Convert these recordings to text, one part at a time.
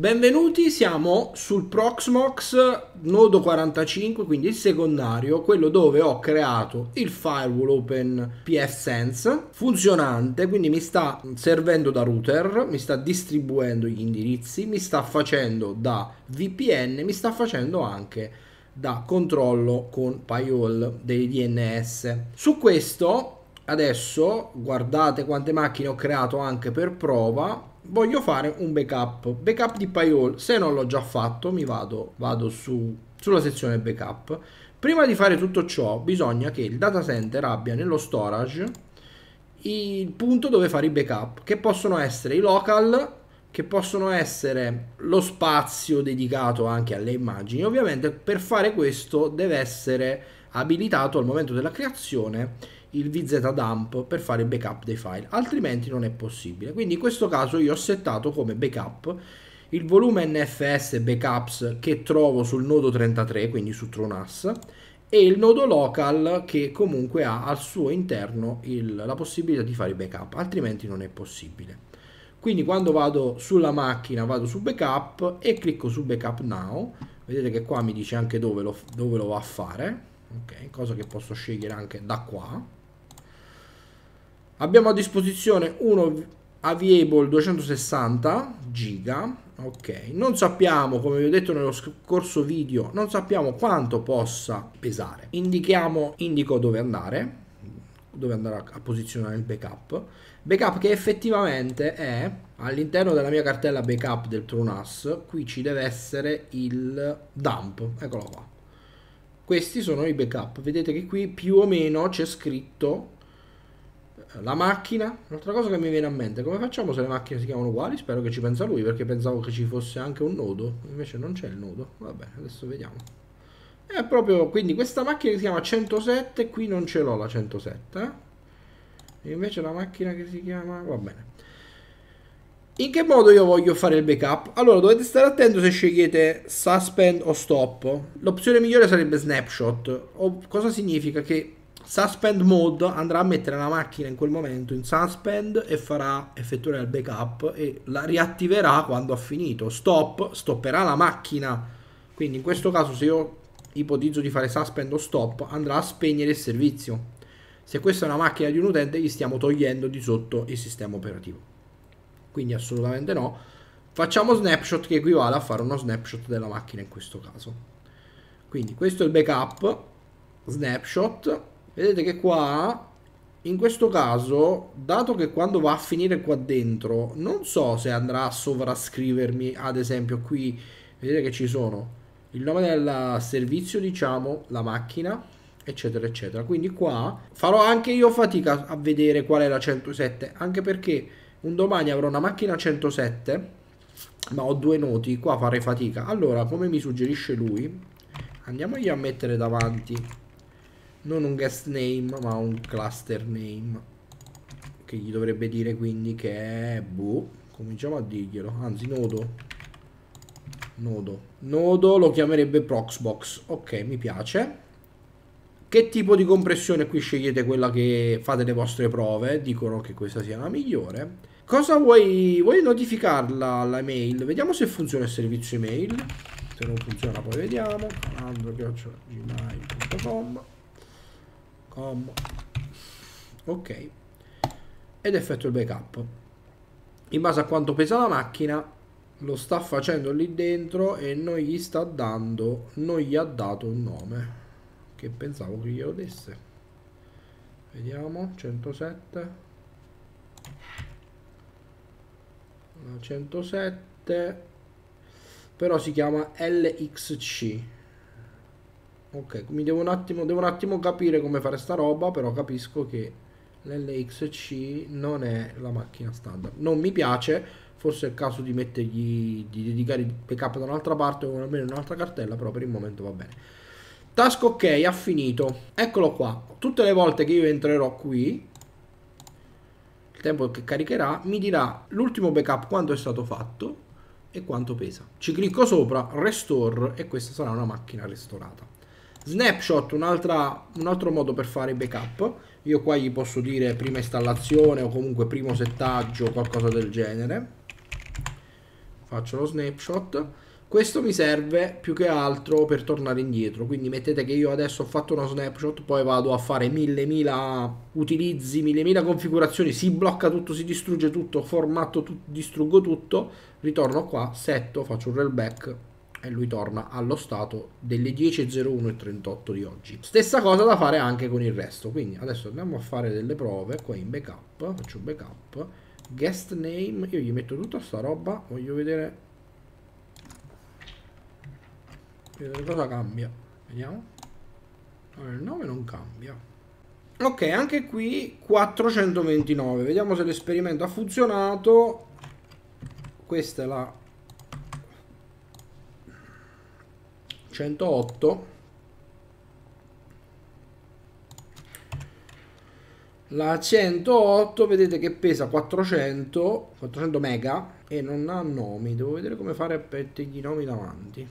Benvenuti, siamo sul Proxmox nodo 45, quindi il secondario, quello dove ho creato il firewall open pfSense funzionante, quindi mi sta servendo da router, mi sta distribuendo gli indirizzi, mi sta facendo da VPN, mi sta facendo anche da controllo con Pyol dei DNS. Su questo adesso guardate quante macchine ho creato anche per prova voglio fare un backup, backup di Payol, se non l'ho già fatto mi vado, vado su, sulla sezione backup. Prima di fare tutto ciò bisogna che il data center abbia nello storage il punto dove fare i backup, che possono essere i local, che possono essere lo spazio dedicato anche alle immagini. Ovviamente per fare questo deve essere abilitato al momento della creazione il VZ dump per fare il backup dei file, altrimenti non è possibile. Quindi in questo caso io ho settato come backup il volume NFS backups che trovo sul nodo 33, quindi su Tronas, e il nodo local che comunque ha al suo interno il, la possibilità di fare backup, altrimenti non è possibile. Quindi quando vado sulla macchina vado su backup e clicco su backup now, vedete che qua mi dice anche dove lo, dove lo va a fare, okay, cosa che posso scegliere anche da qua. Abbiamo a disposizione uno Aviable 260 giga, ok. Non sappiamo, come vi ho detto nello scorso video, non sappiamo quanto possa pesare. Indichiamo, indico dove andare, dove andare a posizionare il backup. Backup che effettivamente è all'interno della mia cartella backup del TrueNAS, qui ci deve essere il dump, eccolo qua. Questi sono i backup, vedete che qui più o meno c'è scritto la macchina, un'altra cosa che mi viene a mente, come facciamo se le macchine si chiamano uguali? Spero che ci pensa lui, perché pensavo che ci fosse anche un nodo, invece non c'è il nodo. va bene, adesso vediamo. È proprio, quindi questa macchina si chiama 107, qui non ce l'ho la 107. Eh? Invece la macchina che si chiama... va bene. In che modo io voglio fare il backup? Allora, dovete stare attento se scegliete suspend o stop. L'opzione migliore sarebbe snapshot. O cosa significa? Che Suspend mode andrà a mettere la macchina in quel momento in suspend e farà effettuare il backup e la riattiverà quando ha finito. Stop stopperà la macchina. Quindi in questo caso se io ipotizzo di fare suspend o stop andrà a spegnere il servizio. Se questa è una macchina di un utente gli stiamo togliendo di sotto il sistema operativo. Quindi assolutamente no. Facciamo snapshot che equivale a fare uno snapshot della macchina in questo caso. Quindi questo è il backup snapshot vedete che qua in questo caso dato che quando va a finire qua dentro non so se andrà a sovrascrivermi ad esempio qui vedete che ci sono il nome del servizio diciamo la macchina eccetera eccetera quindi qua farò anche io fatica a vedere qual è la 107 anche perché un domani avrò una macchina 107 ma ho due noti qua farei fatica allora come mi suggerisce lui andiamogli a mettere davanti non un guest name ma un cluster name che gli dovrebbe dire quindi che è boh cominciamo a dirglielo anzi nodo nodo nodo lo chiamerebbe proxbox ok mi piace che tipo di compressione qui scegliete quella che fate le vostre prove dicono che questa sia la migliore cosa vuoi vuoi notificarla la mail vediamo se funziona il servizio email se non funziona poi vediamo calandro.gmail.com home ok ed effetto il backup in base a quanto pesa la macchina lo sta facendo lì dentro e non gli sta dando non gli ha dato un nome che pensavo che glielo desse vediamo 107 107 però si chiama LXC Ok, mi devo un attimo, devo un attimo capire come fare sta roba, però capisco che l'LXC non è la macchina standard. Non mi piace, forse è il caso di mettergli, di dedicare il backup da un'altra parte o almeno un'altra cartella, però per il momento va bene. Task ok, ha finito. Eccolo qua. Tutte le volte che io entrerò qui, il tempo che caricherà, mi dirà l'ultimo backup quando è stato fatto e quanto pesa. Ci clicco sopra, restore, e questa sarà una macchina restaurata. Snapshot, un, altro modo per fare backup. Io qua gli posso dire prima installazione o comunque primo settaggio, qualcosa del genere. Faccio lo snapshot. Questo mi serve più che altro per tornare indietro, quindi mettete che io adesso ho fatto uno snapshot, poi vado a fare mille mila utilizzi, mille mila configurazioni, si blocca tutto, si distrugge tutto, formatto tutto, distruggo tutto, ritorno qua, setto, faccio un rollback e lui torna allo stato delle 10.01.38 di oggi. Stessa cosa da fare anche con il resto, quindi adesso andiamo a fare delle prove qua in backup, faccio backup, guest name, io gli metto tutta sta roba, voglio vedere, vedere cosa cambia, vediamo, allora, il nome non cambia. Ok, anche qui 429, vediamo se l'esperimento ha funzionato, questa è la 108 La 108 vedete che pesa 400, 400 mega e non ha nomi, devo vedere come fare a mettergli i nomi davanti.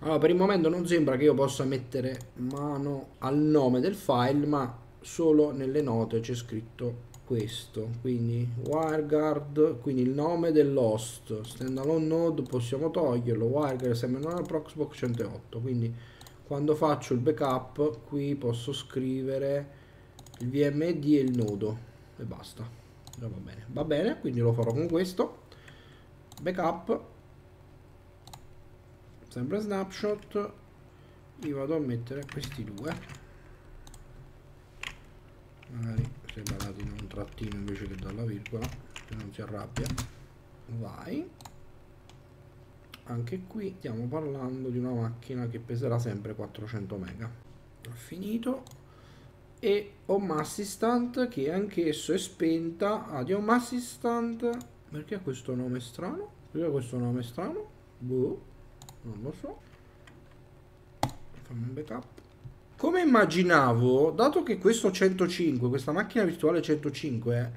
Allora per il momento non sembra che io possa mettere mano al nome del file ma solo nelle note c'è scritto questo quindi WireGuard quindi il nome dell'host standalone node possiamo toglierlo WireGuard sembra una Proxbox 108 quindi quando faccio il backup qui posso scrivere il VMD e il nodo e basta va bene va bene quindi lo farò con questo backup sempre snapshot io vado a mettere questi due magari sembra in un trattino invece che dalla virgola che non si arrabbia vai anche qui stiamo parlando di una macchina che peserà sempre 400 mega ho finito e home assistant che anch'esso è spenta ah di home assistant perché ha questo nome strano? perché ha questo nome strano? boh non lo so fammi un backup come immaginavo, dato che questo 105, questa macchina virtuale 105,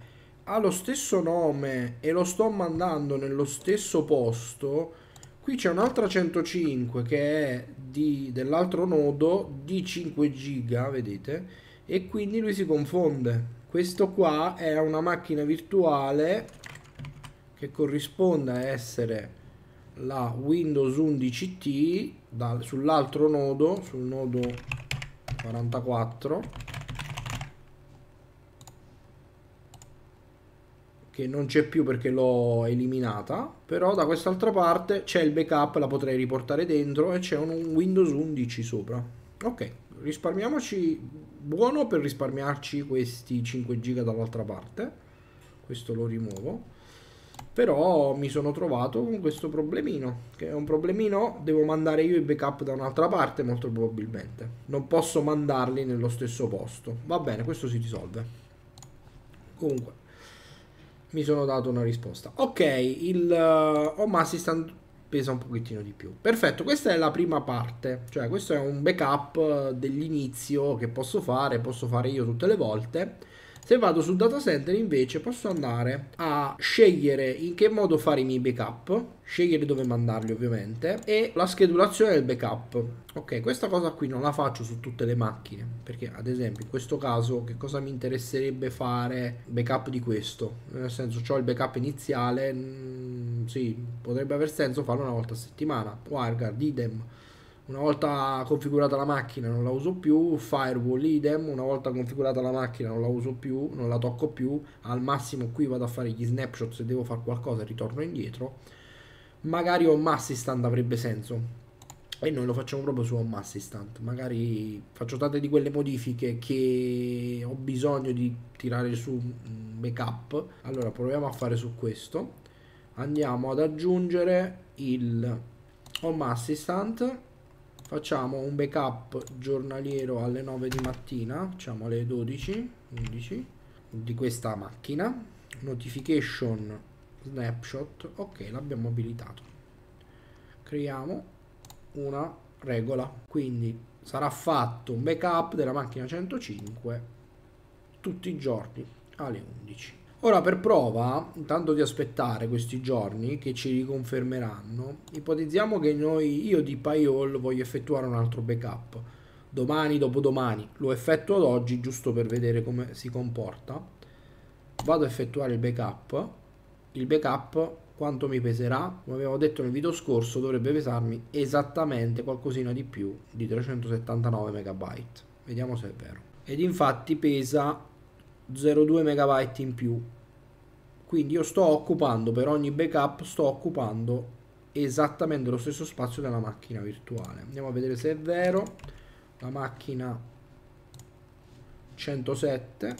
ha lo stesso nome e lo sto mandando nello stesso posto, qui c'è un'altra 105 che è dell'altro nodo di 5 giga, vedete, e quindi lui si confonde. Questo qua è una macchina virtuale che corrisponde a essere la Windows 11T sull'altro nodo, sul nodo 44 che non c'è più perché l'ho eliminata però da quest'altra parte c'è il backup la potrei riportare dentro e c'è un Windows 11 sopra ok risparmiamoci buono per risparmiarci questi 5 giga dall'altra parte questo lo rimuovo però mi sono trovato con questo problemino, che è un problemino, devo mandare io i backup da un'altra parte molto probabilmente, non posso mandarli nello stesso posto, va bene, questo si risolve, comunque mi sono dato una risposta, ok, il uh, home assistant pesa un pochettino di più, perfetto, questa è la prima parte, cioè questo è un backup eh, dell'inizio che posso fare, posso fare io tutte le volte, se vado sul data center invece posso andare a scegliere in che modo fare i miei backup, scegliere dove mandarli ovviamente e la schedulazione del backup. Ok, questa cosa qui non la faccio su tutte le macchine perché ad esempio in questo caso che cosa mi interesserebbe fare backup di questo? Nel senso ho il backup iniziale, mh, mm, sì, potrebbe aver senso farlo una volta a settimana, WireGuard, idem una volta configurata la macchina non la uso più, firewall idem, una volta configurata la macchina non la uso più, non la tocco più, al massimo qui vado a fare gli snapshot se devo fare qualcosa e ritorno indietro, magari Home Assistant avrebbe senso e noi lo facciamo proprio su Home Assistant, magari faccio tante di quelle modifiche che ho bisogno di tirare su un mm, backup, allora proviamo a fare su questo, andiamo ad aggiungere il Home Assistant facciamo un backup giornaliero alle 9 di mattina facciamo alle 12 11 di questa macchina notification snapshot ok l'abbiamo abilitato creiamo una regola quindi sarà fatto un backup della macchina 105 tutti i giorni alle 11 Ora per prova, intanto di aspettare questi giorni che ci riconfermeranno, ipotizziamo che noi, io di Payol voglio effettuare un altro backup. Domani, dopodomani, lo effettuo ad oggi giusto per vedere come si comporta. Vado a effettuare il backup. Il backup quanto mi peserà? Come avevo detto nel video scorso dovrebbe pesarmi esattamente qualcosina di più di 379 MB. Vediamo se è vero. Ed infatti pesa 0,2 MB in più. Quindi io sto occupando per ogni backup, sto occupando esattamente lo stesso spazio della macchina virtuale. Andiamo a vedere se è vero. La macchina 107,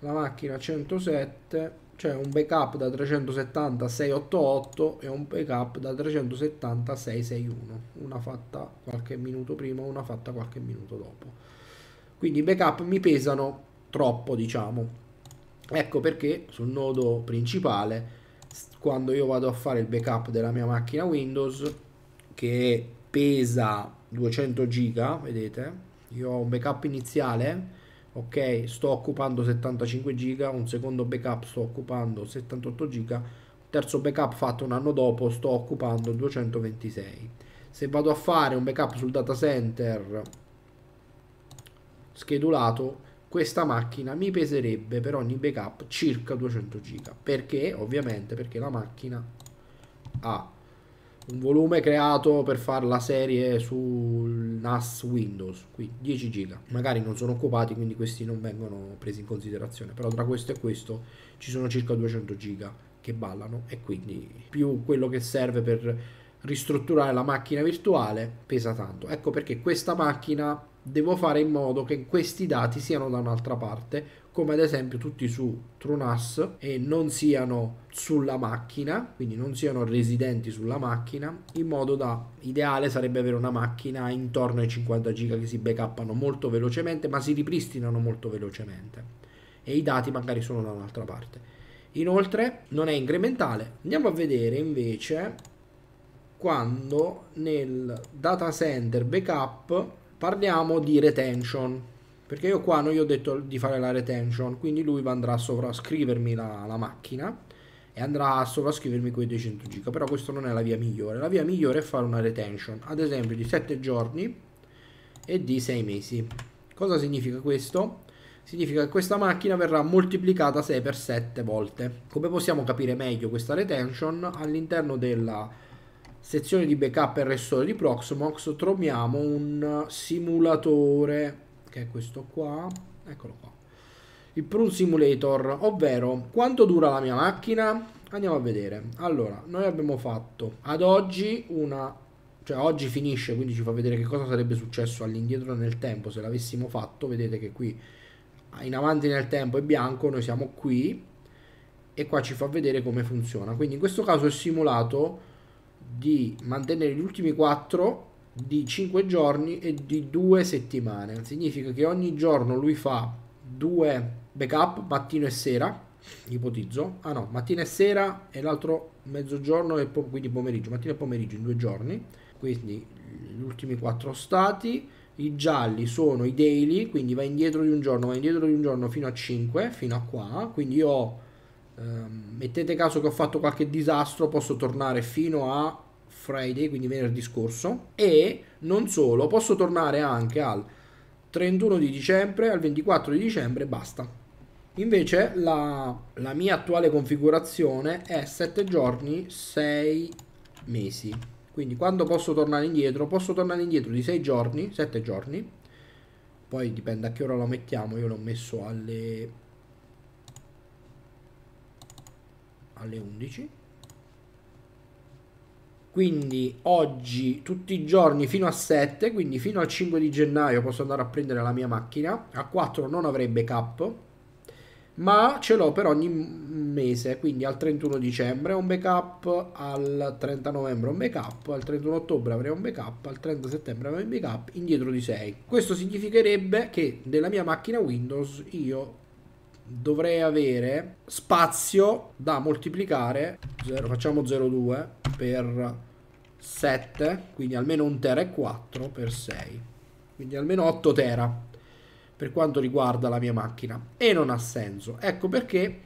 la macchina 107, cioè un backup da 370 688 e un backup da 370 661. Una fatta qualche minuto prima, una fatta qualche minuto dopo. Quindi i backup mi pesano troppo diciamo ecco perché sul nodo principale quando io vado a fare il backup della mia macchina Windows che pesa 200 giga vedete io ho un backup iniziale ok sto occupando 75 giga un secondo backup sto occupando 78 giga terzo backup fatto un anno dopo sto occupando 226 se vado a fare un backup sul data center schedulato questa macchina mi peserebbe per ogni backup circa 200 giga perché ovviamente perché la macchina ha un volume creato per fare la serie sul NAS Windows, qui 10 giga. Magari non sono occupati, quindi questi non vengono presi in considerazione, però tra questo e questo ci sono circa 200 giga che ballano e quindi più quello che serve per ristrutturare la macchina virtuale pesa tanto. Ecco perché questa macchina devo fare in modo che questi dati siano da un'altra parte come ad esempio tutti su TrueNAS e non siano sulla macchina, quindi non siano residenti sulla macchina, in modo da ideale sarebbe avere una macchina intorno ai 50 giga che si backuppano molto velocemente, ma si ripristinano molto velocemente e i dati magari sono da un'altra parte. Inoltre non è incrementale. Andiamo a vedere invece quando nel data center backup Parliamo di retention, perché io qua non gli ho detto di fare la retention, quindi lui andrà a sovrascrivermi la, la macchina e andrà a sovrascrivermi quei 200 giga, però questa non è la via migliore, la via migliore è fare una retention, ad esempio di 7 giorni e di 6 mesi. Cosa significa questo? Significa che questa macchina verrà moltiplicata 6 per 7 volte. Come possiamo capire meglio questa retention? All'interno della sezione di backup e restore di Proxmox troviamo un simulatore che è questo qua eccolo qua il Prune Simulator ovvero quanto dura la mia macchina andiamo a vedere allora noi abbiamo fatto ad oggi una cioè oggi finisce quindi ci fa vedere che cosa sarebbe successo all'indietro nel tempo se l'avessimo fatto vedete che qui in avanti nel tempo è bianco noi siamo qui e qua ci fa vedere come funziona quindi in questo caso è simulato di mantenere gli ultimi 4 di 5 giorni e di 2 settimane. Significa che ogni giorno lui fa 2 backup mattino e sera, ipotizzo. Ah no, mattina e sera e l'altro mezzogiorno e po- quindi pomeriggio, mattina e pomeriggio in due giorni. Quindi gli ultimi 4 stati, i gialli sono i daily, quindi va indietro di un giorno, va indietro di un giorno fino a 5, fino a qua, quindi io ho Ehm, mettete caso che ho fatto qualche disastro, posso tornare fino a Friday, quindi venerdì scorso, e non solo, posso tornare anche al 31 di dicembre, al 24 di dicembre e basta. Invece la, la mia attuale configurazione è 7 giorni, 6 mesi. Quindi quando posso tornare indietro, posso tornare indietro di 6 giorni, 7 giorni, poi dipende a che ora lo mettiamo, io l'ho messo alle alle 11 quindi oggi tutti i giorni fino a 7 quindi fino al 5 di gennaio posso andare a prendere la mia macchina a 4 non avrei backup ma ce l'ho per ogni mese quindi al 31 dicembre un backup al 30 novembre un backup al 31 ottobre avrei un backup al 30 settembre avrei un backup indietro di 6 questo significherebbe che della mia macchina windows io dovrei avere spazio da moltiplicare, 0, facciamo 0,2 per 7, quindi almeno 1 tera e 4 per 6, quindi almeno 8 tera per quanto riguarda la mia macchina e non ha senso. Ecco perché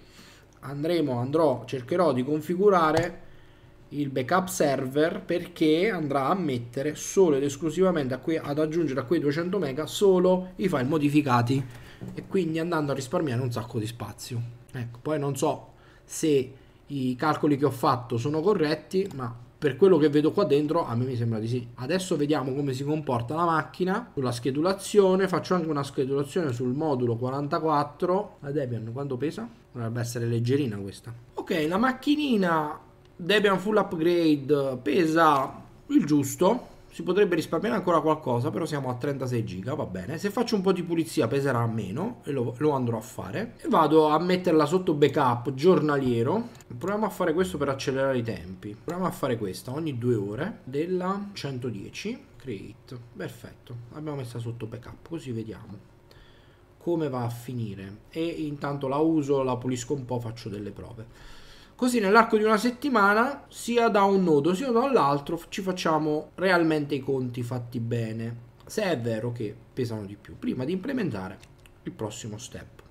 andremo, andrò, cercherò di configurare il backup server perché andrà a mettere solo ed esclusivamente a que- ad aggiungere a quei 200 mega solo i file modificati e quindi andando a risparmiare un sacco di spazio. Ecco, poi non so se i calcoli che ho fatto sono corretti, ma per quello che vedo qua dentro a me mi sembra di sì. Adesso vediamo come si comporta la macchina sulla schedulazione, faccio anche una schedulazione sul modulo 44. La Debian quanto pesa? Dovrebbe essere leggerina questa. Ok, la macchinina Debian Full Upgrade pesa il giusto, si potrebbe risparmiare ancora qualcosa, però siamo a 36 giga, va bene. Se faccio un po' di pulizia peserà meno e lo, lo, andrò a fare. E vado a metterla sotto backup giornaliero. Proviamo a fare questo per accelerare i tempi. Proviamo a fare questa ogni due ore della 110. Create. Perfetto. L'abbiamo messa sotto backup, così vediamo come va a finire. E intanto la uso, la pulisco un po', faccio delle prove. Così nell'arco di una settimana, sia da un nodo sia dall'altro, ci facciamo realmente i conti fatti bene, se è vero che pesano di più, prima di implementare il prossimo step.